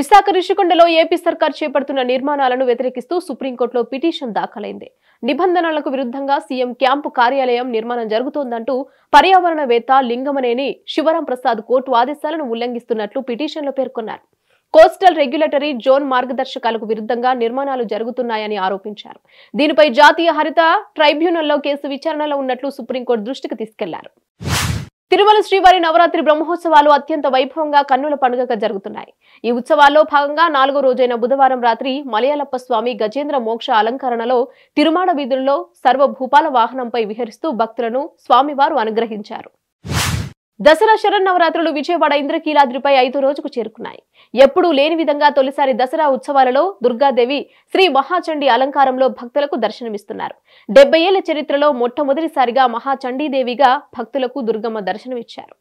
Visakha రిషికొండలో AP సర్కార్ చేపడుతున్న నిర్మాణాలను వ్యతిరేకిస్తూ సుప్రీంకోర్టులో పిటిషన్ దాఖలైంది నిబంధనలకు విరుద్ధంగా సీఎం క్యాంపు కార్యాలయం నిర్మాణం జరుగుతోందంటూ పర్యావరణవేత్త లింగమనేని శివరాం ప్రసాద్ కోర్టు ఆదేశాలను ఉల్లంఘిస్తున్నట్లు పిటిషన్లో పేర్కొన్నారు కోస్టల్ రెగ్యులేటరీ జోన్ మార్గదర్శకాలకు విరుద్ధంగా నిర్మాణాలు జరుగుతున్నాయని ఆరోపించారు దీనిపై జాతీయ హరిత ట్రైబ్యునల్లో కేసు విచారణలో ఉన్నట్లు సుప్రీంకోర్టు దృష్టికి తీసుకెళ్లారు తిరుమల శ్రీవారి నవరాత్రి బ్రహ్మోత్సవాలు అత్యంత వైభవంగా కన్నుల పండుగగా జరుగుతున్నాయి ఈ ఉత్సవాల్లో భాగంగా నాలుగో రోజైన బుధవారం రాత్రి మలయాలప్ప స్వామి గజేంద్ర మోక్ష అలంకరణలో తిరుమాణ వీధుల్లో సర్వభూపాల వాహనంపై విహరిస్తూ భక్తులను స్వామివారు అనుగ్రహించారు దసరా శరన్నవరాత్రులు విజయవాడ ఇంద్రకీలాద్రిపై ఐదు రోజుకు చేరుకున్నాయి ఎప్పుడూ లేని విధంగా తొలిసారి దసరా ఉత్సవాలలో దుర్గాదేవి శ్రీ మహాచండీ అలంకారంలో భక్తులకు దర్శనమిస్తున్నారు డెబ్బై ఏళ్ల చరిత్రలో మొట్టమొదటిసారిగా మహాచండీదేవిగా భక్తులకు దుర్గమ్మ దర్శనమిచ్చారు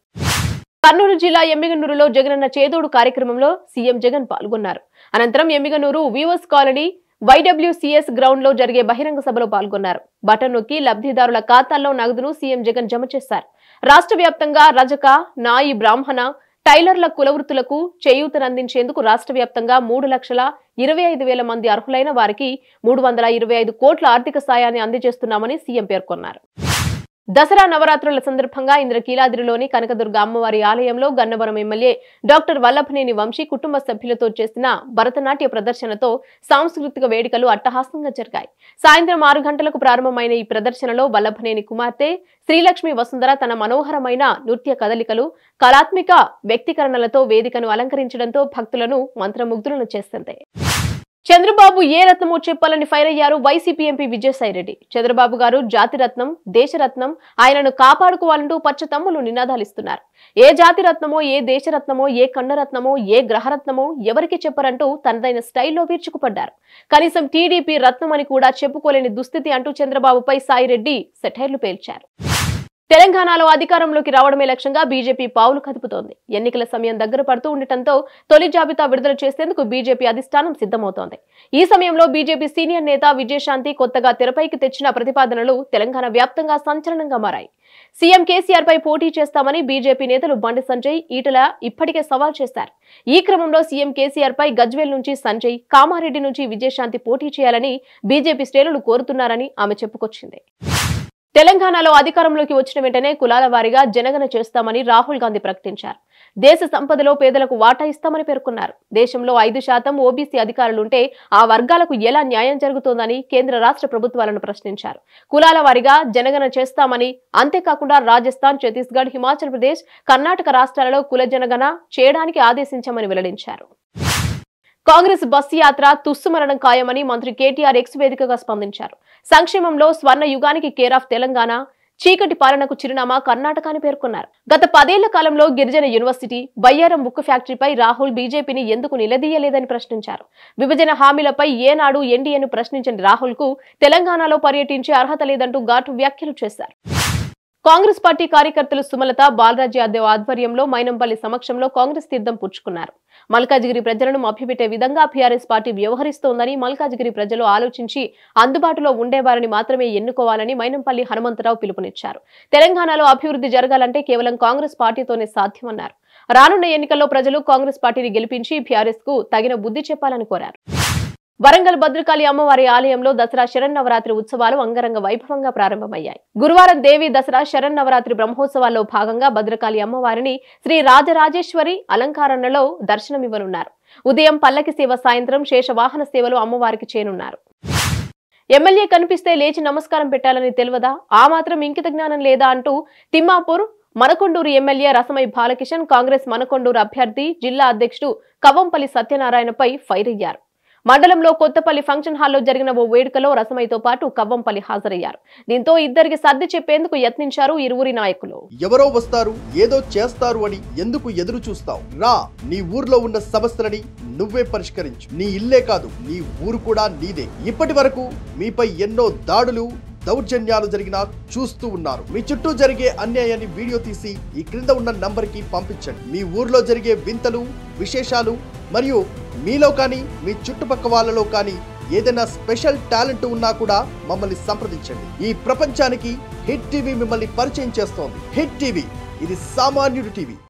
కర్నూలు జిల్లా ఎమ్మిగనూరులో జగనన్న చేదోడు కార్యక్రమంలో సీఎం జగన్ పాల్గొన్నారు అనంతరం Emmiganur weavers colony YWCS ground లో జరిగే బహిరంగ సభలో పాల్గొన్నారు బటన్ నొక్కి లబ్ధిదారుల ఖాతాల్లో నగదును సీఎం జగన్ జమ చేశారు రాష్ట్ర వ్యాప్తంగా రజక నాయి బ్రాహ్మణ టైలర్ల కులవృత్తులకు చేయూతనందించేందుకు రాష్ట్ర వ్యాప్తంగా మూడు లక్షల ఇరవై ఐదు వేల మంది అర్హులైన వారికి మూడు వందల ఇరవై ఐదు కోట్ల ఆర్థిక సాయాన్ని అందజేస్తున్నామని సీఎం పేర్కొన్నారు దసరా నవరాత్రుల సందర్భంగా కీలాద్రిలోని కనకదుర్గ అమ్మవారి ఆలయంలో గన్నవరం ఎమ్మెల్యే డాక్టర్ వల్లభనేని వంశీ కుటుంబ సభ్యులతో చేసిన భరతనాట్య ప్రదర్శనతో సాంస్కృతిక వేడుకలు అట్టహాసంగా జరిగాయి సాయంత్రం ఆరు గంటలకు ప్రారంభమైన ఈ ప్రదర్శనలో వల్లభనేని కుమార్తె శ్రీలక్ష్మి వసుంధర తన మనోహరమైన నృత్య కదలికలు కళాత్మిక వ్యక్తీకరణలతో వేదికను అలంకరించడంతో భక్తులను మంత్రముగ్ధులను చేస్తుంది చంద్రబాబు ఏ రత్నమో చెప్పాలని ఫైర్ అయ్యారు వైసీపీ ఎంపీ రెడ్డి చంద్రబాబు గారు జాతిరత్నం దేశరత్నం ఆయనను కాపాడుకోవాలంటూ పచ్చతమ్ములు నినాదాలిస్తున్నారు ఏ జాతిరత్నమో ఏ దేశరత్నమో ఏ కన్నరత్నమో ఏ గ్రహరత్నమో ఎవరికి చెప్పరంటూ తనదైన స్టైల్లో వీర్చుకుపడ్డారు కనీసం టీడీపీ రత్నం అని కూడా చెప్పుకోలేని దుస్థితి అంటూ చంద్రబాబుపై సాయిరెడ్డి సెటైర్లు పేల్చారు తెలంగాణలో అధికారంలోకి రావడమే లక్ష్యంగా బీజేపీ పావులు కదుపుతోంది ఎన్నికల సమయం దగ్గర పడుతూ ఉండటంతో తొలి జాబితా విడుదల చేసేందుకు బీజేపీ అధిష్టానం సిద్ధమవుతోంది ఈ సమయంలో బీజేపీ సీనియర్ నేత విజయశాంతి కొత్తగా తెరపైకి తెచ్చిన ప్రతిపాదనలు తెలంగాణ వ్యాప్తంగా సంచలనంగా మారాయి సీఎం కేసీఆర్ పై పోటీ చేస్తామని బీజేపీ నేతలు బండి సంజయ్ ఈటల ఇప్పటికే సవాల్ చేశారు ఈ క్రమంలో సీఎం కేసీఆర్ పై గజ్వేల్ నుంచి సంజయ్ కామారెడ్డి నుంచి విజయశాంతి పోటీ చేయాలని బీజేపీ శ్రేణులు కోరుతున్నారని ఆమె చెప్పుకొచ్చింది తెలంగాణలో అధికారంలోకి వచ్చిన వెంటనే కులాల వారీగా జనగణ చేస్తామని రాహుల్ గాంధీ ప్రకటించారు దేశ సంపదలో పేదలకు వాటా ఇస్తామని పేర్కొన్నారు దేశంలో ఐదు శాతం ఓబీసీ అధికారులుంటే ఆ వర్గాలకు ఎలా న్యాయం జరుగుతోందని కేంద్ర రాష్ట్ర ప్రభుత్వాలను ప్రశ్నించారు కులాల వారీగా జనగణ చేస్తామని అంతేకాకుండా రాజస్థాన్ ఛత్తీస్గఢ్ హిమాచల్ ప్రదేశ్ కర్ణాటక రాష్ట్రాలలో కుల జనగణ చేయడానికి ఆదేశించామని వెల్లడించారు కాంగ్రెస్ బస్సు యాత్ర తుస్సుమరణం ఖాయమని మంత్రి కేటీఆర్ ఎక్స్ వేదికగా స్పందించారు సంక్షేమంలో స్వర్ణ యుగానికి కేర్ ఆఫ్ తెలంగాణ చీకటి పాలనకు చిరునామా కర్ణాటక అని పేర్కొన్నారు గత పదేళ్ల కాలంలో గిరిజన యూనివర్సిటీ బయ్యారం ఉక్కు ఫ్యాక్టరీపై రాహుల్ బీజేపీని ఎందుకు నిలదీయలేదని ప్రశ్నించారు విభజన హామీలపై ఏనాడు ఎన్డీఏను ప్రశ్నించిన రాహుల్ కు తెలంగాణలో పర్యటించే అర్హత లేదంటూ ఘాటు వ్యాఖ్యలు చేశారు కాంగ్రెస్ పార్టీ కార్యకర్తలు సుమలత బాలరాజ్ యాదవ్ ఆధ్వర్యంలో మైనంపల్లి సమక్షంలో కాంగ్రెస్ తీర్థం పుచ్చుకున్నారు మల్కాజిగిరి ప్రజలను మభ్యపెట్టే విధంగా బీఆర్ఎస్ పార్టీ వ్యవహరిస్తోందని మల్కాజిగిరి ప్రజలు ఆలోచించి అందుబాటులో ఉండేవారిని మాత్రమే ఎన్నుకోవాలని మైనంపల్లి హనుమంతరావు పిలుపునిచ్చారు తెలంగాణలో అభివృద్ధి జరగాలంటే కేవలం కాంగ్రెస్ పార్టీతోనే సాధ్యమన్నారు రానున్న ఎన్నికల్లో ప్రజలు కాంగ్రెస్ పార్టీని గెలిపించి బీఆర్ఎస్ కు తగిన బుద్ధి చెప్పాలని కోరారు వరంగల్ భద్రకాళి అమ్మవారి ఆలయంలో దసరా శరన్నవరాత్రి ఉత్సవాలు అంగరంగ వైభవంగా ప్రారంభమయ్యాయి గురువారం దేవి దసరా శరన్నవరాత్రి బ్రహ్మోత్సవాల్లో భాగంగా భద్రకాళి అమ్మవారిని శ్రీ రాజరాజేశ్వరి అలంకారణలో దర్శనమివ్వనున్నారు ఉదయం పల్లకి సేవ సాయంత్రం శేష వాహన సేవలు అమ్మవారికి చేనున్నారు ఎమ్మెల్యే కనిపిస్తే లేచి నమస్కారం పెట్టాలని తెలియదా ఆ మాత్రం ఇంకిత జ్ఞానం లేదా అంటూ తిమ్మాపూర్ మనకొండూరు ఎమ్మెల్యే రసమై బాలకిషన్ కాంగ్రెస్ మనకొండూరు అభ్యర్థి జిల్లా అధ్యక్షుడు కవంపల్లి సత్యనారాయణపై ఫైర్ అయ్యారు మండలంలో కొత్తపల్లి ఫంక్షన్ హాల్లో జరిగిన ఓ వేడుకలో రసమైతో పాటు కవ్వంపల్లి హాజరయ్యారు దీంతో ఇద్దరికి సర్ది చెప్పేందుకు యత్నించారు ఇరువురి నాయకులు ఎవరో వస్తారు ఏదో చేస్తారు అని ఎందుకు ఎదురు చూస్తావు రా నీ ఊర్లో ఉన్న సమస్యలని నువ్వే పరిష్కరించు నీ ఇల్లే కాదు నీ ఊరు కూడా నీదే ఇప్పటి వరకు మీపై ఎన్నో దాడులు దౌర్జన్యాలు జరిగినా చూస్తూ ఉన్నారు మీ చుట్టూ జరిగే అన్యాయాన్ని వీడియో తీసి ఈ క్రింద ఉన్న కి పంపించండి మీ ఊర్లో జరిగే వింతలు విశేషాలు మరియు మీలో కానీ మీ చుట్టుపక్క వాళ్ళలో కానీ ఏదైనా స్పెషల్ టాలెంట్ ఉన్నా కూడా మమ్మల్ని సంప్రదించండి ఈ ప్రపంచానికి హిట్ టీవీ మిమ్మల్ని పరిచయం చేస్తోంది హిట్ టీవీ ఇది సామాన్యుడి టీవీ